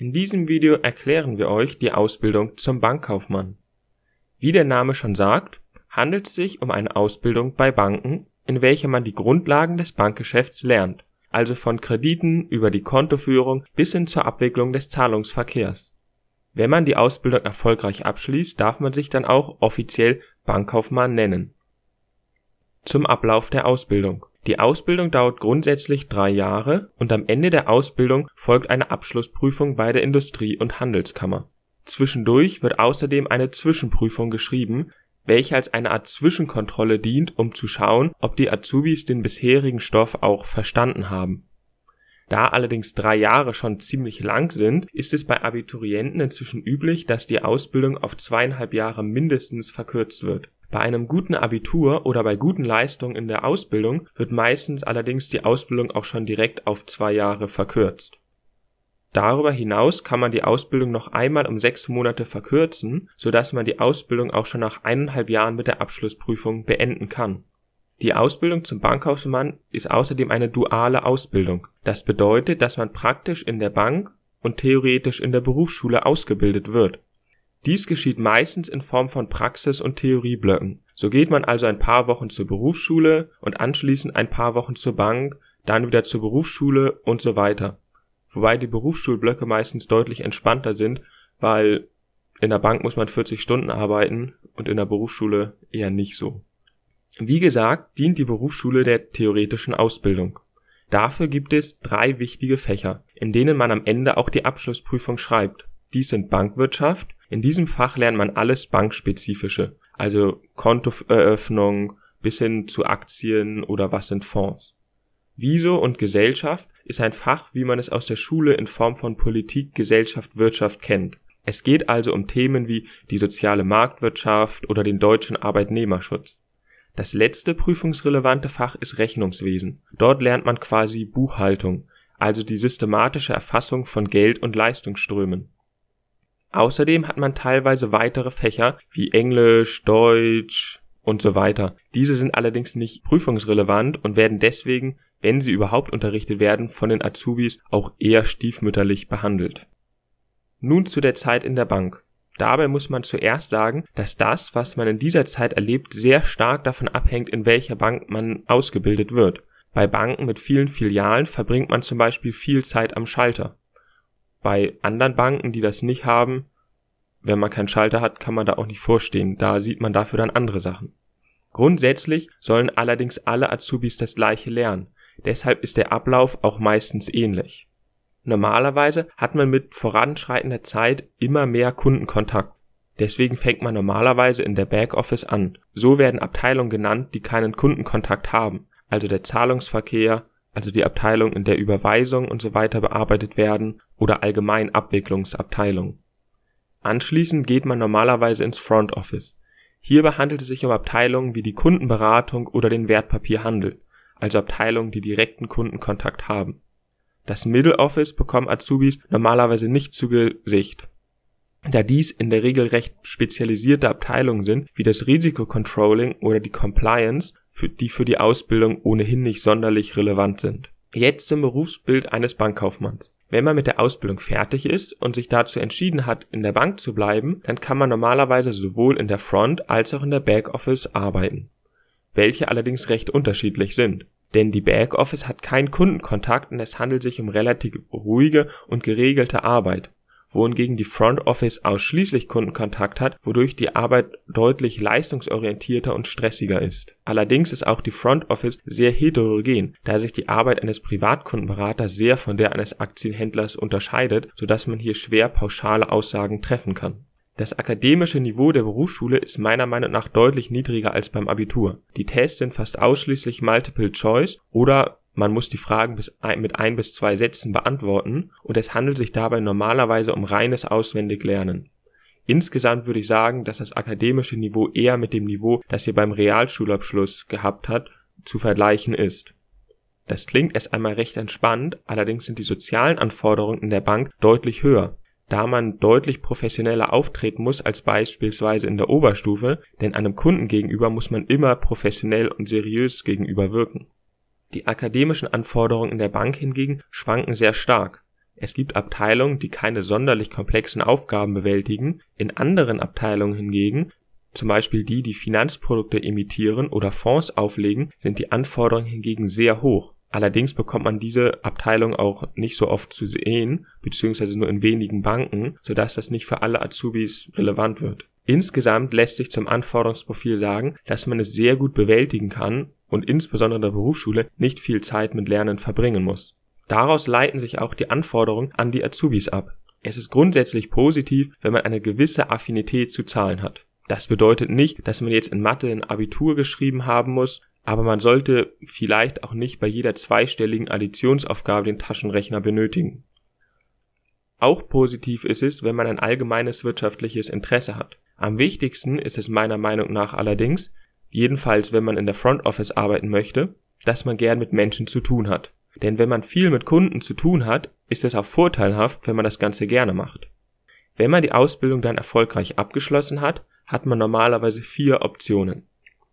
In diesem Video erklären wir euch die Ausbildung zum Bankkaufmann. Wie der Name schon sagt, handelt es sich um eine Ausbildung bei Banken, in welcher man die Grundlagen des Bankgeschäfts lernt, also von Krediten über die Kontoführung bis hin zur Abwicklung des Zahlungsverkehrs. Wenn man die Ausbildung erfolgreich abschließt, darf man sich dann auch offiziell Bankkaufmann nennen. Zum Ablauf der Ausbildung die Ausbildung dauert grundsätzlich drei Jahre und am Ende der Ausbildung folgt eine Abschlussprüfung bei der Industrie und Handelskammer. Zwischendurch wird außerdem eine Zwischenprüfung geschrieben, welche als eine Art Zwischenkontrolle dient, um zu schauen, ob die Azubis den bisherigen Stoff auch verstanden haben. Da allerdings drei Jahre schon ziemlich lang sind, ist es bei Abiturienten inzwischen üblich, dass die Ausbildung auf zweieinhalb Jahre mindestens verkürzt wird bei einem guten Abitur oder bei guten Leistungen in der Ausbildung wird meistens allerdings die Ausbildung auch schon direkt auf zwei Jahre verkürzt. Darüber hinaus kann man die Ausbildung noch einmal um sechs Monate verkürzen, so dass man die Ausbildung auch schon nach eineinhalb Jahren mit der Abschlussprüfung beenden kann. Die Ausbildung zum Bankkaufmann ist außerdem eine duale Ausbildung. Das bedeutet, dass man praktisch in der Bank und theoretisch in der Berufsschule ausgebildet wird dies geschieht meistens in Form von Praxis und Theorieblöcken. So geht man also ein paar Wochen zur Berufsschule und anschließend ein paar Wochen zur Bank, dann wieder zur Berufsschule und so weiter. wobei die Berufsschulblöcke meistens deutlich entspannter sind, weil in der Bank muss man 40 Stunden arbeiten und in der Berufsschule eher nicht so. Wie gesagt, dient die Berufsschule der theoretischen Ausbildung. Dafür gibt es drei wichtige Fächer, in denen man am Ende auch die Abschlussprüfung schreibt. Dies sind Bankwirtschaft, in diesem Fach lernt man alles Bankspezifische, also Kontoeröffnung bis hin zu Aktien oder was sind Fonds. Wieso und Gesellschaft ist ein Fach, wie man es aus der Schule in Form von Politik, Gesellschaft, Wirtschaft kennt. Es geht also um Themen wie die soziale Marktwirtschaft oder den deutschen Arbeitnehmerschutz. Das letzte prüfungsrelevante Fach ist Rechnungswesen. Dort lernt man quasi Buchhaltung, also die systematische Erfassung von Geld und Leistungsströmen. Außerdem hat man teilweise weitere Fächer wie Englisch, Deutsch und so weiter. Diese sind allerdings nicht prüfungsrelevant und werden deswegen, wenn sie überhaupt unterrichtet werden, von den Azubis auch eher stiefmütterlich behandelt. Nun zu der Zeit in der Bank. Dabei muss man zuerst sagen, dass das, was man in dieser Zeit erlebt, sehr stark davon abhängt, in welcher Bank man ausgebildet wird. Bei Banken mit vielen Filialen verbringt man zum Beispiel viel Zeit am Schalter. Bei anderen Banken, die das nicht haben, wenn man keinen Schalter hat, kann man da auch nicht vorstehen. Da sieht man dafür dann andere Sachen. Grundsätzlich sollen allerdings alle Azubis das gleiche lernen. Deshalb ist der Ablauf auch meistens ähnlich. Normalerweise hat man mit voranschreitender Zeit immer mehr Kundenkontakt. Deswegen fängt man normalerweise in der Backoffice an. So werden Abteilungen genannt, die keinen Kundenkontakt haben, also der Zahlungsverkehr, also die Abteilung, in der Überweisungen weiter bearbeitet werden, oder allgemein Abwicklungsabteilung. Anschließend geht man normalerweise ins Front Office. Hierbei handelt es sich um Abteilungen wie die Kundenberatung oder den Wertpapierhandel, also Abteilungen, die direkten Kundenkontakt haben. Das Middle Office bekommen Azubis normalerweise nicht zu Gesicht da dies in der Regel recht spezialisierte Abteilungen sind, wie das Risikocontrolling oder die Compliance, die für die Ausbildung ohnehin nicht sonderlich relevant sind. Jetzt zum Berufsbild eines Bankkaufmanns. Wenn man mit der Ausbildung fertig ist und sich dazu entschieden hat, in der Bank zu bleiben, dann kann man normalerweise sowohl in der Front als auch in der Backoffice arbeiten, welche allerdings recht unterschiedlich sind. Denn die Backoffice hat keinen Kundenkontakt und es handelt sich um relativ ruhige und geregelte Arbeit wohingegen die Front Office ausschließlich Kundenkontakt hat, wodurch die Arbeit deutlich leistungsorientierter und stressiger ist. Allerdings ist auch die Front Office sehr heterogen, da sich die Arbeit eines Privatkundenberaters sehr von der eines Aktienhändlers unterscheidet, sodass man hier schwer pauschale Aussagen treffen kann. Das akademische Niveau der Berufsschule ist meiner Meinung nach deutlich niedriger als beim Abitur. Die Tests sind fast ausschließlich Multiple Choice oder man muss die Fragen bis ein, mit ein bis zwei Sätzen beantworten und es handelt sich dabei normalerweise um reines Auswendiglernen. Insgesamt würde ich sagen, dass das akademische Niveau eher mit dem Niveau, das ihr beim Realschulabschluss gehabt habt, zu vergleichen ist. Das klingt erst einmal recht entspannt, allerdings sind die sozialen Anforderungen in der Bank deutlich höher, da man deutlich professioneller auftreten muss als beispielsweise in der Oberstufe, denn einem Kunden gegenüber muss man immer professionell und seriös gegenüber wirken. Die akademischen Anforderungen in der Bank hingegen schwanken sehr stark. Es gibt Abteilungen, die keine sonderlich komplexen Aufgaben bewältigen, in anderen Abteilungen hingegen zum Beispiel die, die Finanzprodukte emittieren oder Fonds auflegen) sind die Anforderungen hingegen sehr hoch. Allerdings bekommt man diese Abteilungen auch nicht so oft zu sehen beziehungsweise nur in wenigen Banken, sodass das nicht für alle Azubis relevant wird. Insgesamt lässt sich zum Anforderungsprofil sagen, dass man es sehr gut bewältigen kann und insbesondere der Berufsschule nicht viel Zeit mit Lernen verbringen muss. Daraus leiten sich auch die Anforderungen an die Azubis ab. Es ist grundsätzlich positiv, wenn man eine gewisse Affinität zu Zahlen hat. Das bedeutet nicht, dass man jetzt in Mathe ein Abitur geschrieben haben muss, aber man sollte vielleicht auch nicht bei jeder zweistelligen Additionsaufgabe den Taschenrechner benötigen. Auch positiv ist es, wenn man ein allgemeines wirtschaftliches Interesse hat. Am wichtigsten ist es meiner Meinung nach allerdings, jedenfalls wenn man in der Front Office arbeiten möchte, dass man gern mit Menschen zu tun hat. Denn wenn man viel mit Kunden zu tun hat, ist es auch vorteilhaft, wenn man das Ganze gerne macht. Wenn man die Ausbildung dann erfolgreich abgeschlossen hat, hat man normalerweise vier Optionen.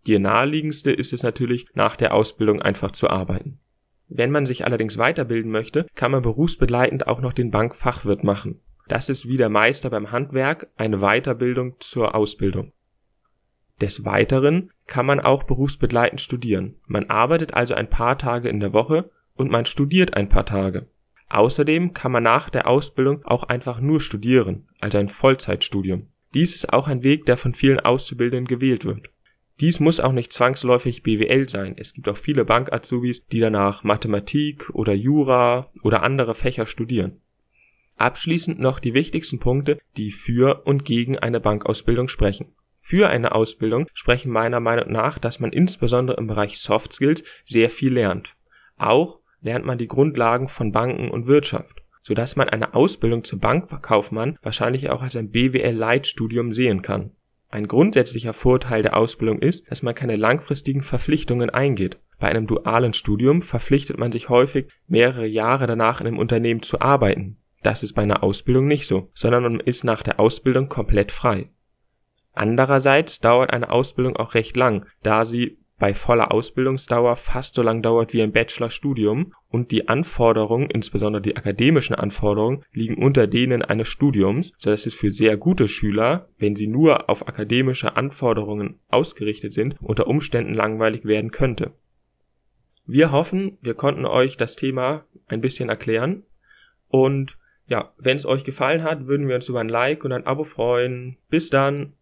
Die naheliegendste ist es natürlich, nach der Ausbildung einfach zu arbeiten. Wenn man sich allerdings weiterbilden möchte, kann man berufsbegleitend auch noch den Bankfachwirt machen. Das ist wie der Meister beim Handwerk eine Weiterbildung zur Ausbildung. Des Weiteren kann man auch berufsbegleitend studieren. Man arbeitet also ein paar Tage in der Woche und man studiert ein paar Tage. Außerdem kann man nach der Ausbildung auch einfach nur studieren, also ein Vollzeitstudium. Dies ist auch ein Weg, der von vielen Auszubildenden gewählt wird. Dies muss auch nicht zwangsläufig BWL sein. Es gibt auch viele Bank-Azubis, die danach Mathematik oder Jura oder andere Fächer studieren. Abschließend noch die wichtigsten Punkte, die für und gegen eine Bankausbildung sprechen für eine Ausbildung sprechen meiner Meinung nach, dass man insbesondere im Bereich Soft Skills sehr viel lernt. Auch lernt man die Grundlagen von Banken und Wirtschaft, sodass man eine Ausbildung zur Bankverkaufmann wahrscheinlich auch als ein BWL-Leitstudium sehen kann. Ein grundsätzlicher Vorteil der Ausbildung ist, dass man keine langfristigen Verpflichtungen eingeht. Bei einem dualen Studium verpflichtet man sich häufig, mehrere Jahre danach in einem Unternehmen zu arbeiten. Das ist bei einer Ausbildung nicht so, sondern man ist nach der Ausbildung komplett frei. Andererseits dauert eine Ausbildung auch recht lang, da sie bei voller Ausbildungsdauer fast so lang dauert wie ein Bachelorstudium und die Anforderungen, insbesondere die akademischen Anforderungen, liegen unter denen eines Studiums, sodass es für sehr gute Schüler, wenn sie nur auf akademische Anforderungen ausgerichtet sind, unter Umständen langweilig werden könnte. Wir hoffen, wir konnten euch das Thema ein bisschen erklären und ja, wenn es euch gefallen hat, würden wir uns über ein Like und ein Abo freuen. Bis dann!